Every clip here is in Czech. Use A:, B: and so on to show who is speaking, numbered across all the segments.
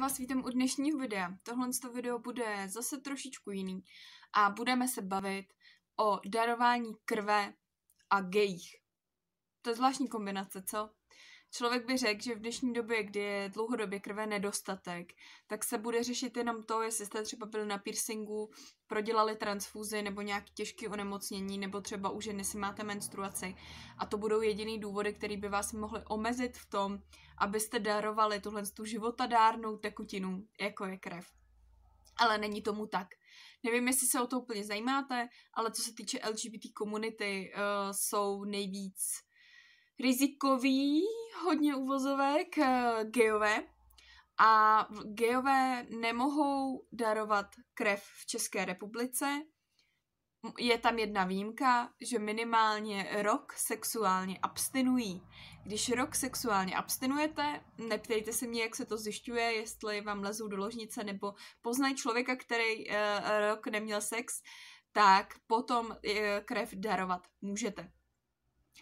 A: vás vítám u dnešního videa. Tohle to video bude zase trošičku jiný a budeme se bavit o darování krve a gejích. To je zvláštní kombinace, co? Člověk by řekl, že v dnešní době, kdy je dlouhodobě krve nedostatek, tak se bude řešit jenom to, jestli jste třeba byli na piercingu, prodělali transfuzi nebo nějaké těžké onemocnění, nebo třeba už ženy si máte menstruaci. A to budou jediný důvody, které by vás mohly omezit v tom, abyste darovali tuhle tu životadárnou tekutinu, jako je krev. Ale není tomu tak. Nevím, jestli se o to úplně zajímáte, ale co se týče LGBT komunity, uh, jsou nejvíc rizikový, hodně uvozovek, eh, geové A geové nemohou darovat krev v České republice. Je tam jedna výjimka, že minimálně rok sexuálně abstinují. Když rok sexuálně abstinujete, neptejte se mě, jak se to zjišťuje, jestli vám lezou do ložnice nebo poznají člověka, který uh, rok neměl sex, tak potom uh, krev darovat můžete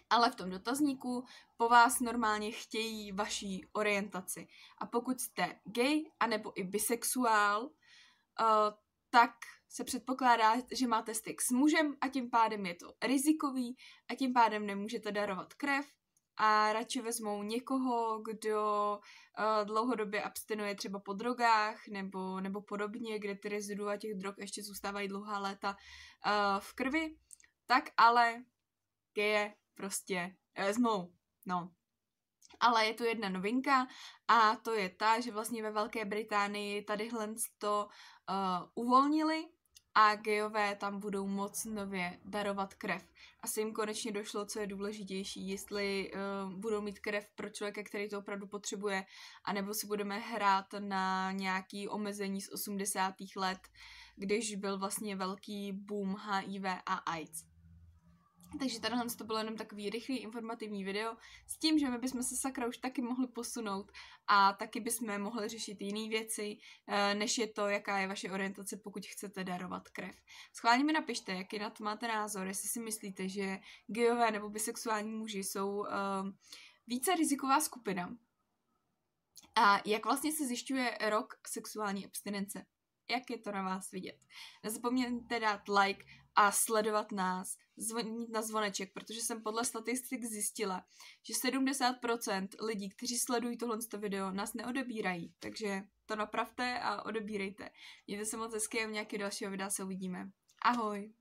A: ale v tom dotazníku po vás normálně chtějí vaší orientaci. A pokud jste gay, anebo i bisexuál, uh, tak se předpokládá, že máte styk s mužem a tím pádem je to rizikový a tím pádem nemůžete darovat krev a radši vezmou někoho, kdo uh, dlouhodobě abstinuje třeba po drogách nebo, nebo podobně, kde ty rezidua těch drog ještě zůstávají dlouhá léta uh, v krvi, tak ale geje prostě vezmou. Eh, no, no. Ale je tu jedna novinka a to je ta, že vlastně ve Velké Británii tadyhle to uh, uvolnili a gejové tam budou moc nově darovat krev. Asi jim konečně došlo, co je důležitější, jestli uh, budou mít krev pro člověka, který to opravdu potřebuje, anebo si budeme hrát na nějaký omezení z 80. let, když byl vlastně velký boom HIV a AIDS. Takže tadyhle to bylo jenom takový rychlý informativní video s tím, že my bychom se sakra už taky mohli posunout a taky bychom mohli řešit jiné věci, eh, než je to, jaká je vaše orientace, pokud chcete darovat krev. Schválně mi napište, jaký na to máte názor, jestli si myslíte, že gejové nebo bisexuální muži jsou uh, více riziková skupina. A jak vlastně se zjišťuje rok sexuální abstinence? jak je to na vás vidět. Nezapomeňte dát like a sledovat nás, zvonit na zvoneček, protože jsem podle statistik zjistila, že 70% lidí, kteří sledují tohle video, nás neodebírají, takže to napravte a odebírejte. Mějte se moc hezky a v nějakého dalšího videa se uvidíme. Ahoj!